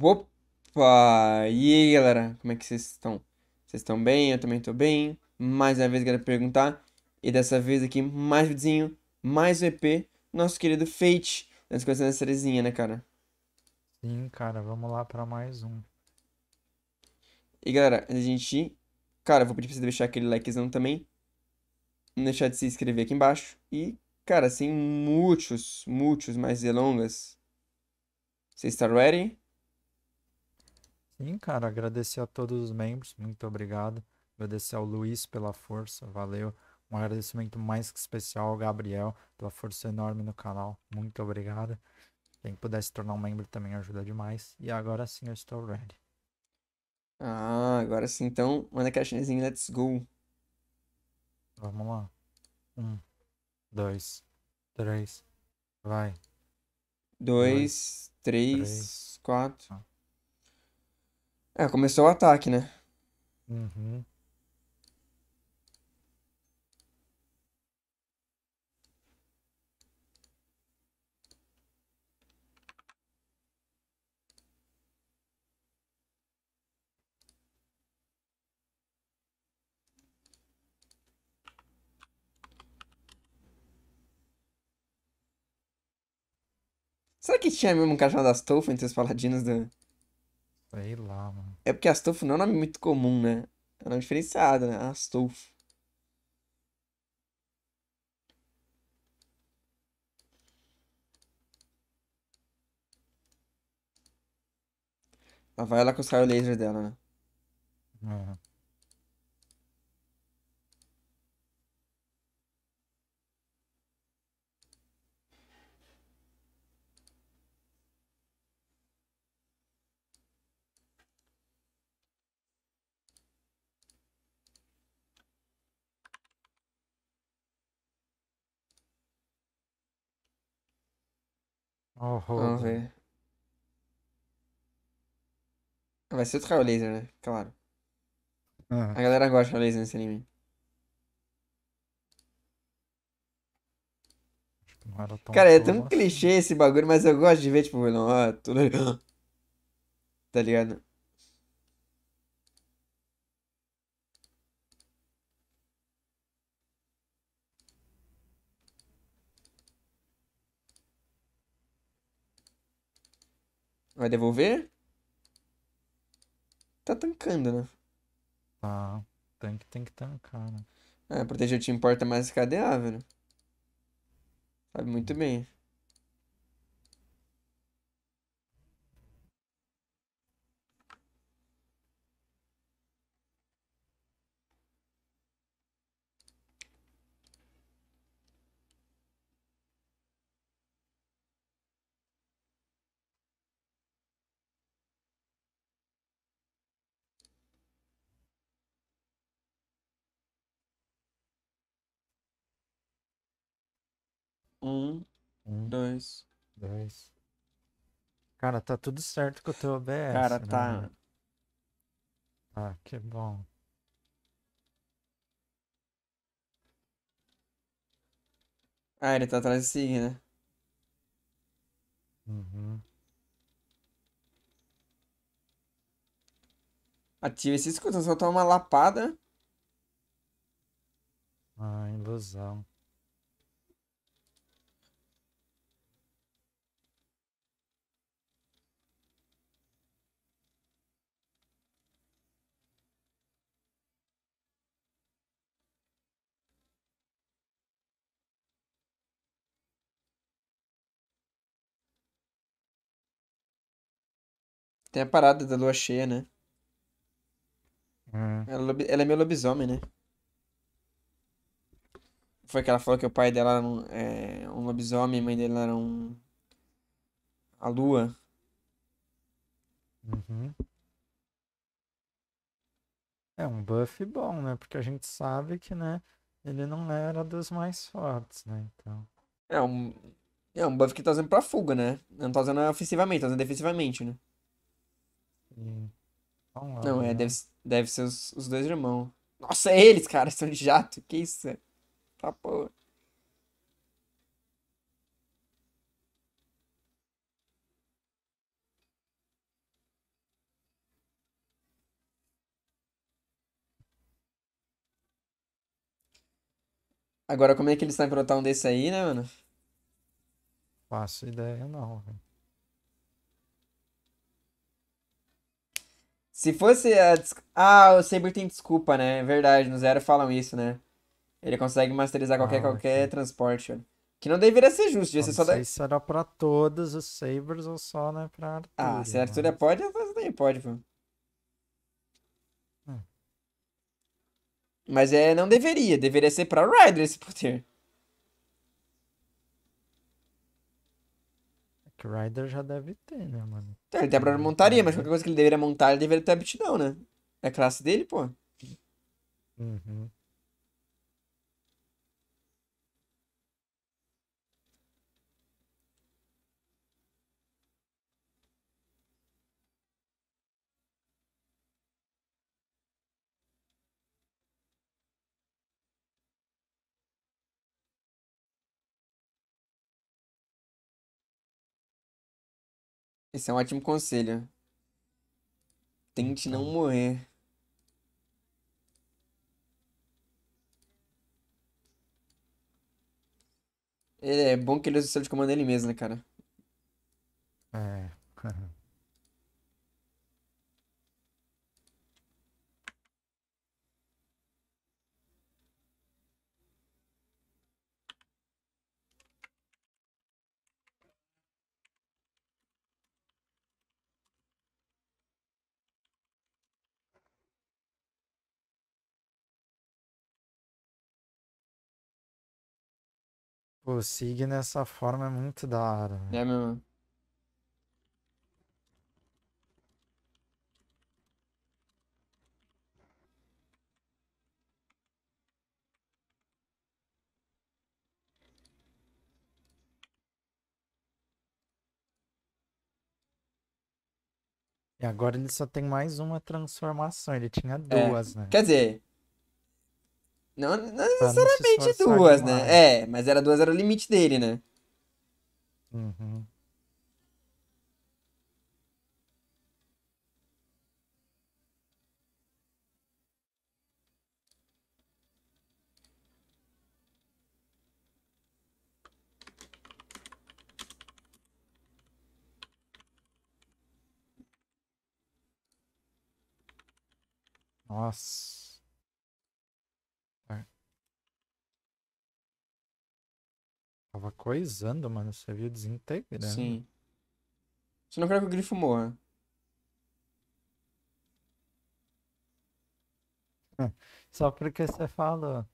Opa! E aí, galera? Como é que vocês estão? Vocês estão bem? Eu também estou bem. Mais uma vez, quero perguntar. E dessa vez aqui, mais vizinho mais um EP. Nosso querido Fate. Nós começando essa sériezinha, né, cara? Sim, cara. Vamos lá para mais um. E, galera, a gente... Cara, vou pedir para você deixar aquele likezão também. Não deixar de se inscrever aqui embaixo. E, cara, sem muitos, muitos mais delongas. Vocês estão tá ready? Sim, cara, agradecer a todos os membros, muito obrigado. Agradecer ao Luiz pela força, valeu. Um agradecimento mais que especial ao Gabriel pela força enorme no canal, muito obrigado. Quem puder se tornar um membro também ajuda demais. E agora sim eu estou ready. Ah, agora sim. Então, manda a chinesinha, let's go. Vamos lá. Um, dois, três, vai. Dois, dois três, três, quatro. É, começou o ataque, né? Uhum. Será que tinha mesmo um cajado das Tolfin entre os paladinos do. Sei lá, mano. É porque Astolfo não é um nome muito comum, né? É um nome diferenciado, né? Astolfo. Ela vai lá com o laser dela, né? Uhum. Oh, Vamos ver. Vai ser o carro Laser, né? Claro. Ah. A galera gosta de laser nesse anime. Cara, é tão assim. clichê esse bagulho, mas eu gosto de ver, tipo, não, ah, tudo. tá ligado? Vai devolver? Tá tancando, né? Tá. Ah, tanque tem que tancar, né? É, proteger o time porta é mais escadeável, velho. Né? Sabe muito bem. Um, dois. Dois. Cara, tá tudo certo com o teu OBS. Cara, né? tá. Ah, que bom. Ah, ele tá atrás de si, né? Uhum. Ativa esse escudo, só toma uma lapada. Ah, ilusão. Tem a parada da lua cheia, né? Hum. Ela, é ela, é meio lobisomem, né? Foi que ela falou que o pai dela era um, é, um lobisomem, a mãe dela era um. A lua. Uhum. É um buff bom, né? Porque a gente sabe que, né? Ele não era dos mais fortes, né? Então. É um. É um buff que tá usando pra fuga, né? Não tá usando ofensivamente, tá usando defensivamente, né? E... Não, não, é, né? deve, deve ser os, os dois irmãos. Nossa, é eles, cara, são de jato. Que isso? Tá porra. Agora, como é que eles sabem brotar um desse aí, né, mano? Faço ideia, não. velho. Se fosse a. Ah, o Saber tem desculpa, né? É verdade, no Zero falam isso, né? Ele consegue masterizar qualquer, ah, qualquer transporte. Que não deveria ser justo, devia só da... se era pra todos os Sabers ou só, né, pra Ah, se a Arthur é mas... pode, eu também pode, pô. Hum. Mas é, não deveria, deveria ser pra Ryder esse poder. Rider já deve ter, né, mano? É, ele tem a própria montaria, mas né? qualquer coisa que ele deveria montar, ele deveria ter aptidão, né? É a classe dele, pô. Uhum. Esse é um ótimo conselho. Tente não então. morrer. É, é bom que ele usa o seu de comando ele mesmo, né, cara? É. Pô, o Sig nessa forma é muito da hora. Véio. Né? É mesmo. E agora ele só tem mais uma transformação, ele tinha é. duas, é. né? Quer dizer, não, não necessariamente não duas, né? demais. né? É, mas era duas, era o limite dele, né? Uhum. Nossa. Tava coisando, mano. Você viu desintegrando. Né? Sim. Você não quer que o grifo morra. Só porque você falou.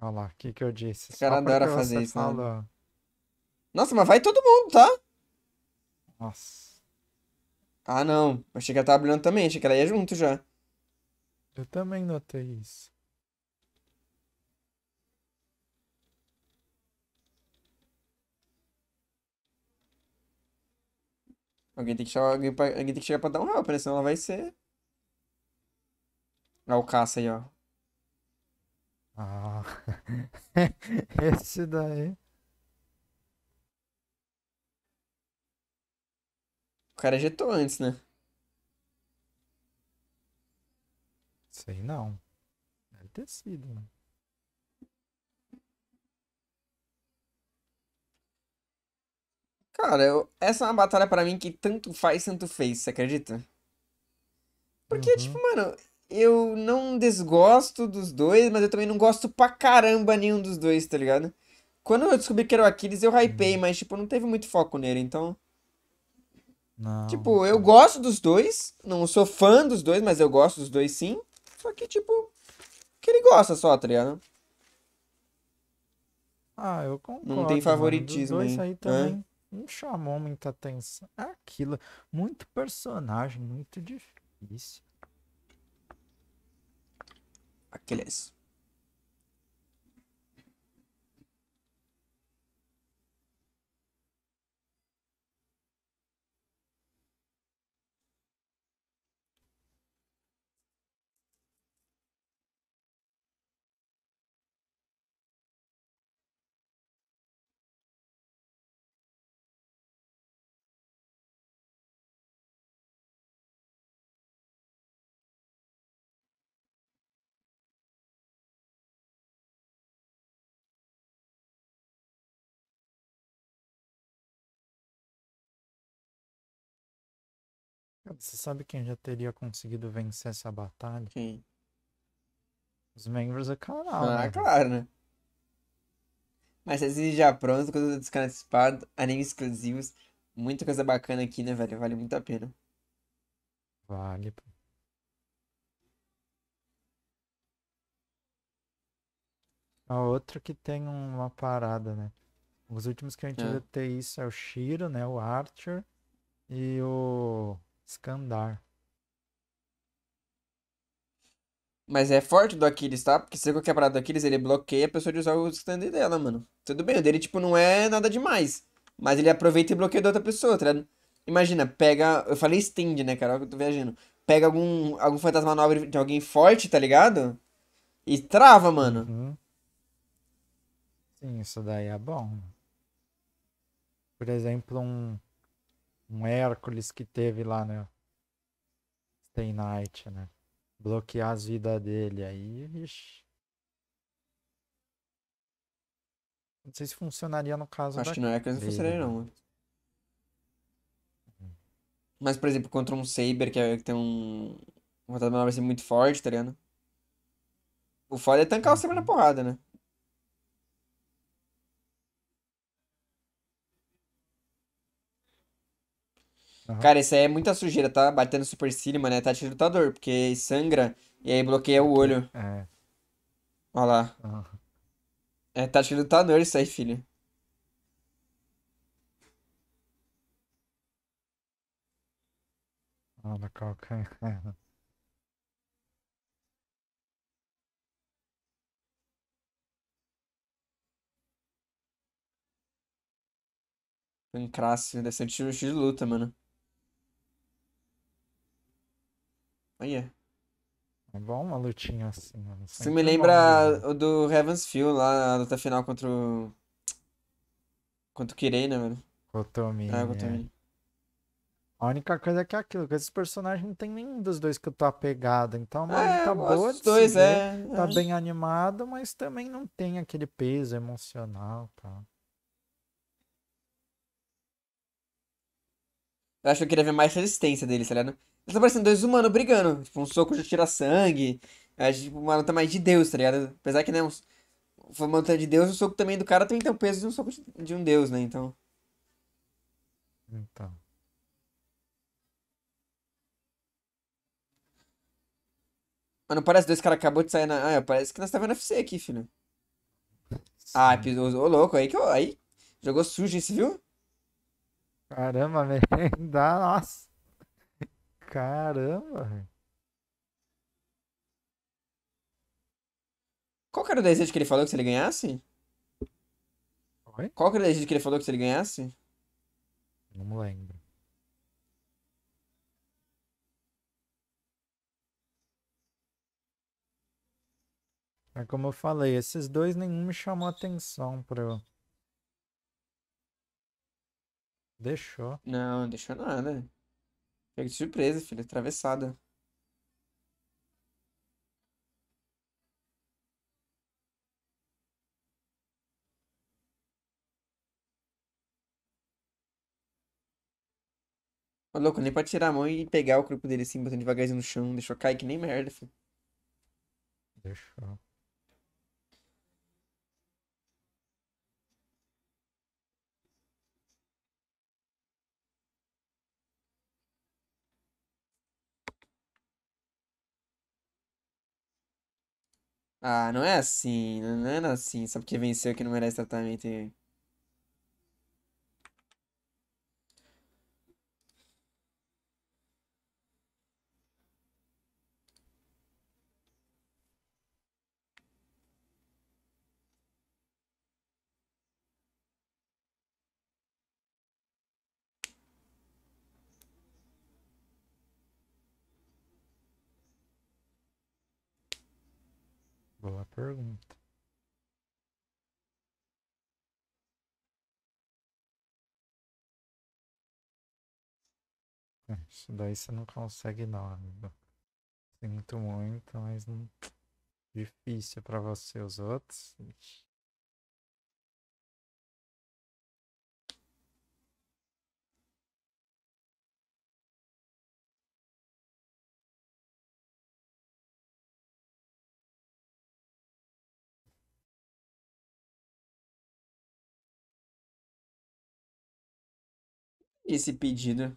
Olha lá, o que, que eu disse? Os caras adoram fazer isso, né? Nossa, mas vai todo mundo, tá? Nossa. Ah, não. Achei que ela tava brilhando também. Achei que ela ia junto já. Eu também notei isso. Alguém tem que chegar, alguém, pra, alguém tem que chegar pra dar um help, né? Senão ela vai ser. Olha o caça aí, ó. Ah, Esse daí. O cara jetou antes, né? Sei não. Deve ter sido, né? Cara, eu... essa é uma batalha para mim que tanto faz, tanto fez, você acredita? Porque, uhum. tipo, mano, eu não desgosto dos dois, mas eu também não gosto pra caramba nenhum dos dois, tá ligado? Quando eu descobri que era o Aquiles, eu hypei, uhum. mas, tipo, não teve muito foco nele, então. Não. Tipo, eu gosto dos dois, não sou fã dos dois, mas eu gosto dos dois sim. Só que, tipo, que ele gosta só, tá ligado? Ah, eu concordo. Não tem favoritismo. Mano. aí, aí também não chamou muita atenção. É aquilo. Muito personagem, muito difícil. Aquiles. Você sabe quem já teria conseguido vencer essa batalha? Quem? Os membros do canal. Ah, né? claro, né? Mas assim, já pronto, conteúdo descartado, animes exclusivos. Muita coisa bacana aqui, né, velho? Vale muito a pena. Vale. A outra que tem uma parada, né? Os últimos que a gente vai ah. viu ter isso é o Shiro, né? O Archer e o Escandar. Mas é forte do Aquiles, tá? Porque se qualquer parada do Aquiles, ele bloqueia a pessoa de usar o stand dela, mano. Tudo bem, o dele, tipo, não é nada demais. Mas ele aproveita e bloqueia da outra pessoa, tá ligado? Imagina, pega. Eu falei stand, né, cara? Olha que eu tô viajando. Pega algum, algum fantasma nobre de alguém forte, tá ligado? E trava, mano. Uhum. Sim, isso daí é bom. Por exemplo, um um Hércules que teve lá, né? Stay Night, né? Bloquear as vidas dele aí, vixi. Não sei se funcionaria no caso Acho que no Hércules não é funcionaria não, né? Mas, por exemplo, contra um Saber que, é, que tem um. Uma vontade manobra muito forte, tá ligado? O foda é tancar o Saber na uhum. porrada, né? Uhum. Cara, isso aí é muita sujeira, tá? Batendo supercílio, mano, é tá tiltador, porque sangra e aí bloqueia o olho. É. Olha lá. Uhum. É tática lutador isso aí, filho. Olha qualquer. Pancrácio, é? é. né? deve ser um estilo de luta, mano. Olha. É. é bom uma lutinha assim, Você me lembra o do Heaven's Feel lá, na luta final contra o. Contra o Kirei, né, mano? Kotomi. Ah, é. Kotomi. A única coisa é que é aquilo, que esses personagens não tem nenhum dos dois que eu tá tô apegado. Então, é, tá boa de dois, é, ver, é. Tá bem animado, mas também não tem aquele peso emocional, tá? Eu acho que eu queria ver mais resistência deles, tá ligado? tá parecendo dois humanos brigando. Tipo, um soco já tira sangue. É, tipo, uma luta mais de Deus, tá ligado? Apesar que, né, uns, foi uma luta de Deus, o soco também do cara tem então peso de um soco de um Deus, né? Então. Então. Mano, parece dois caras acabou de sair na. Ah, parece que nós tava no UFC aqui, filho. Ah, Sim. Ah, Ô, louco, aí que eu... aí jogou sujo esse, viu? Caramba, velho. Nossa. Caramba. Qual que era o desejo que ele falou que se ele ganhasse? Oi? Qual que era o desejo que ele falou que se ele ganhasse? Não me lembro. É como eu falei, esses dois nenhum me chamou atenção pra eu. Deixou. Não, deixou nada. Pega de surpresa, filho. Atravessada. Ô, louco, nem pra tirar a mão e pegar o corpo dele assim, botando devagarzinho no chão. Deixou cair que nem merda, filho. Deixou. Ah, não é assim, não é assim, só porque venceu que não merece tratamento. e- Boa pergunta. Isso daí você não consegue não, amigo. Sinto muito, mas não... difícil para você os outros. Ixi. esse pedido.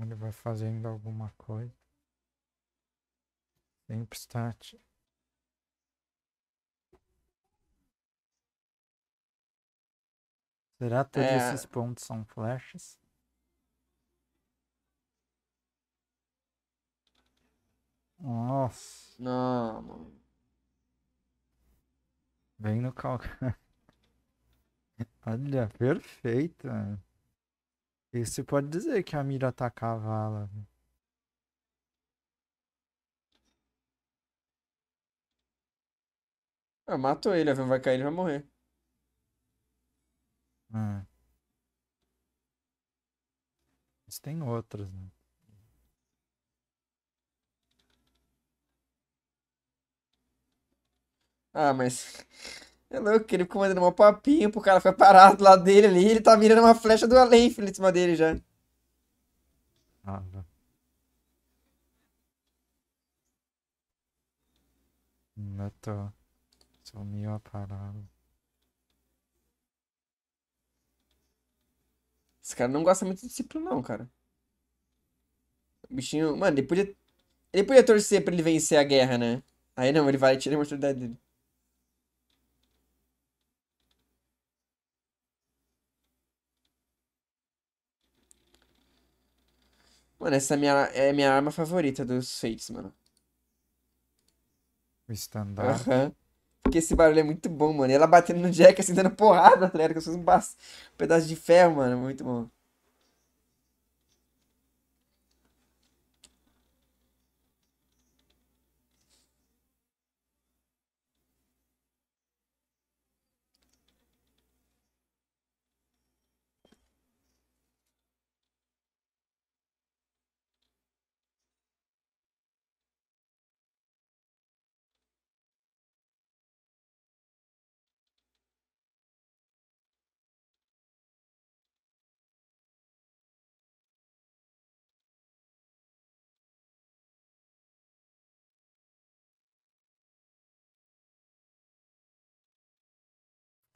Ele vai fazendo alguma coisa. Sempre está Será que todos é... esses pontos são flechas? Nossa. Não, mano. Vem no calcanhar. Olha, perfeito. Mano. Isso pode dizer que a mira tá cavala. Velho. Ah, matou ele, a vai cair, ele vai morrer. Ah. Mas tem outras, né? Ah, mas. É louco, ele ficou mandando um papinho pro cara ficar parado lá dele ali. Ele tá mirando uma flecha do além em cima dele já. Ah, não tá. hum, tô. Sumiu a parada. Esse cara não gosta muito de discípulo, não, cara. O bichinho. Mano, ele podia. Ele podia torcer pra ele vencer a guerra, né? Aí não, ele vai tirar a oportunidade dele. Mano, essa é minha, é minha arma favorita dos feitos, mano. O standard. Aham. Uhum. Porque esse barulho é muito bom, mano. E ela batendo no Jack, assim, dando porrada, tá ligado? Com um pedaço de ferro, mano. Muito bom.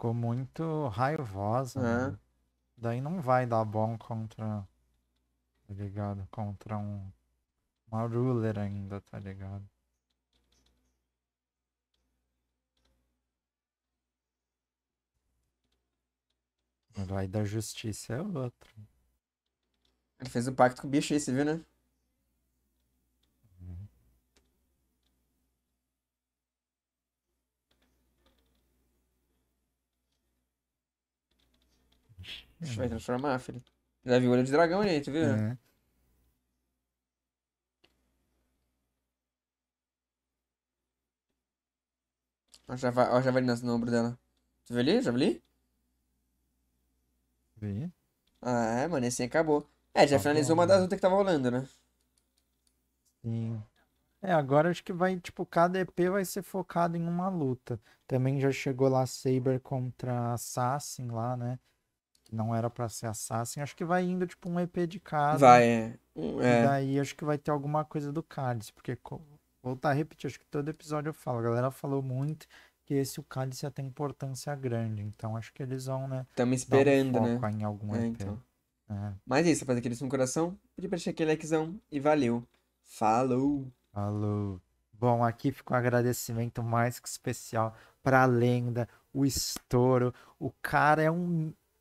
Ficou muito raivosa. É. Né? Daí não vai dar bom contra. Tá ligado? Contra um. Uma ruler ainda, tá ligado? Vai da justiça é outro. Ele fez um pacto com o bicho aí, você viu, né? A gente é. vai transformar, filho. Já viu olho de dragão aí tu viu? É. Olha java, ó, javelina no ombro dela. Tu viu ali? Javali? Vi. Ah, é, mano, esse assim aí acabou. É, já Tá finalizou bom, uma das né? lutas que tava rolando, né? Sim. É, agora acho que vai, tipo, cada EP vai ser focado em uma luta. Também já chegou lá Saber contra Assassin lá, né? não era para ser Assassin. Acho que vai indo tipo um EP de casa. Vai, é. é. E daí acho que vai ter alguma coisa do Cálice, porque voltar a repetir, acho que todo episódio eu falo, a galera falou muito que esse o Cálice tem importância grande, então acho que eles vão, né? Estamos esperando, um né? Em algum é, EP. Então. É. Mas é isso, fazer aqueles no coração, pedir pra deixar aquele likezão e valeu. Falou! Falou! Bom, aqui fica um agradecimento mais que especial pra lenda, o estouro. O cara é um